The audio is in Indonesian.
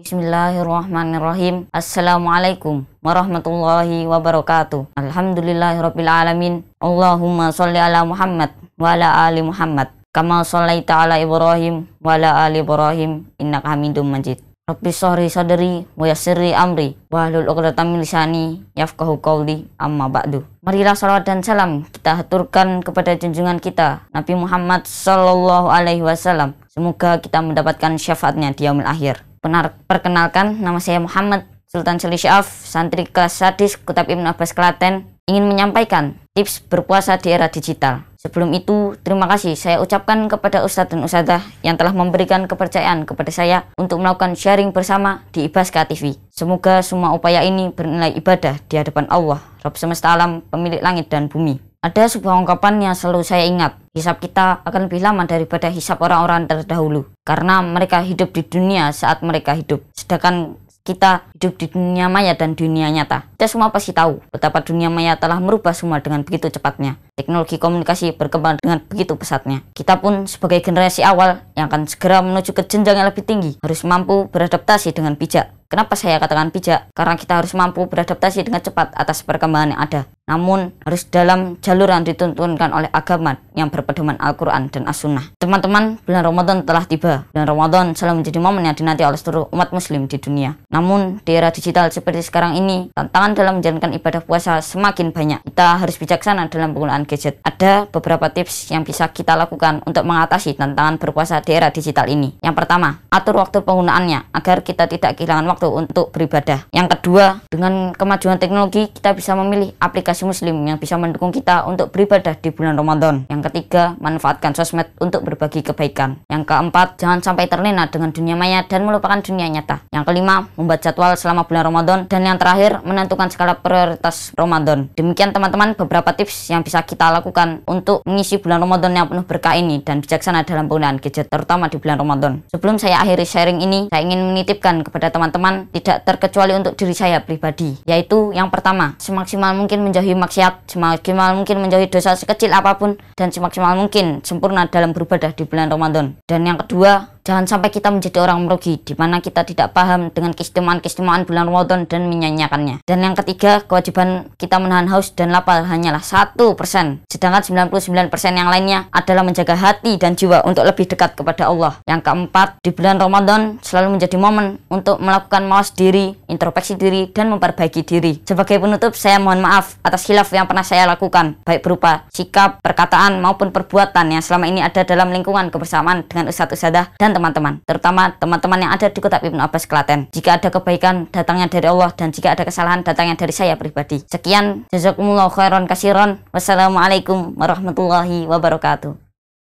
Bismillahirrahmanirrahim. Assalamualaikum warahmatullahi wabarakatuh. Alhamdulillahirrabbilalamin. Allahumma sholli ala Muhammad wa ala ali Muhammad. Kama salli taala Ibrahim wa ala ali Ibrahim. Inna hamidum majid. Rabbi sahri sadri wa amri wa hlul uqdatan milisani lisani qawli amma ba'du. Marilah salawat dan salam kita haturkan kepada junjungan kita Nabi Muhammad sallallahu alaihi wasallam. Semoga kita mendapatkan syafaatnya di yaumil akhir. Penar perkenalkan, nama saya Muhammad Sultan Selisyaf, santri kelas sadis Kutab Ibn Abbas Klaten, ingin menyampaikan tips berpuasa di era digital. Sebelum itu, terima kasih saya ucapkan kepada Ustadz dan Ustadzah yang telah memberikan kepercayaan kepada saya untuk melakukan sharing bersama di Ibaska TV. Semoga semua upaya ini bernilai ibadah di hadapan Allah, Rabb semesta alam, pemilik langit dan bumi. Ada sebuah ungkapan yang selalu saya ingat. Hisap kita akan lebih lama daripada hisap orang-orang terdahulu. Karena mereka hidup di dunia saat mereka hidup. Sedangkan kita hidup di dunia maya dan dunia nyata. Kita semua pasti tahu betapa dunia maya telah merubah semua dengan begitu cepatnya. Teknologi komunikasi berkembang dengan begitu pesatnya. Kita pun sebagai generasi awal yang akan segera menuju ke jenjang yang lebih tinggi harus mampu beradaptasi dengan bijak. Kenapa saya katakan bijak? Karena kita harus mampu beradaptasi dengan cepat atas perkembangan yang ada namun harus dalam jalur yang dituntunkan oleh agama yang berpedoman Al-Quran dan As-Sunnah. Teman-teman, bulan Ramadan telah tiba. Bulan Ramadan selalu menjadi momen yang dinanti oleh seluruh umat muslim di dunia. Namun, di era digital seperti sekarang ini, tantangan dalam menjalankan ibadah puasa semakin banyak. Kita harus bijaksana dalam penggunaan gadget. Ada beberapa tips yang bisa kita lakukan untuk mengatasi tantangan berpuasa di era digital ini. Yang pertama, atur waktu penggunaannya agar kita tidak kehilangan waktu untuk beribadah. Yang kedua, dengan kemajuan teknologi, kita bisa memilih aplikasi muslim yang bisa mendukung kita untuk beribadah di bulan Ramadan. Yang ketiga, manfaatkan sosmed untuk berbagi kebaikan. Yang keempat, jangan sampai terlena dengan dunia maya dan melupakan dunia nyata. Yang kelima, membuat jadwal selama bulan Ramadan. Dan yang terakhir, menentukan skala prioritas Ramadan. Demikian teman-teman beberapa tips yang bisa kita lakukan untuk mengisi bulan Ramadan yang penuh berkah ini dan bijaksana dalam penggunaan gadget, terutama di bulan Ramadan. Sebelum saya akhiri sharing ini, saya ingin menitipkan kepada teman-teman tidak terkecuali untuk diri saya pribadi, yaitu yang pertama, semaksimal mungkin menjauhi menjauhi maksiat semaksimal mungkin menjauhi dosa sekecil apapun dan semaksimal mungkin sempurna dalam beribadah di bulan Ramadan. Dan yang kedua, Jangan sampai kita menjadi orang merugi, di mana kita tidak paham dengan keistimewaan-keistimewaan bulan Ramadan dan menyanyiakannya. Dan yang ketiga, kewajiban kita menahan haus dan lapar hanyalah 1%. Sedangkan 99% yang lainnya adalah menjaga hati dan jiwa untuk lebih dekat kepada Allah. Yang keempat, di bulan Ramadan selalu menjadi momen untuk melakukan mawas diri, introspeksi diri, dan memperbaiki diri. Sebagai penutup, saya mohon maaf atas khilaf yang pernah saya lakukan, baik berupa sikap, perkataan, maupun perbuatan yang selama ini ada dalam lingkungan kebersamaan dengan ustadz-ustadzah dan teman-teman, terutama teman-teman yang ada di Kota Ibnu Abbas Klaten. Jika ada kebaikan datangnya dari Allah dan jika ada kesalahan datangnya dari saya pribadi. Sekian, jazakumullah khairan kasiron. Wassalamualaikum warahmatullahi wabarakatuh.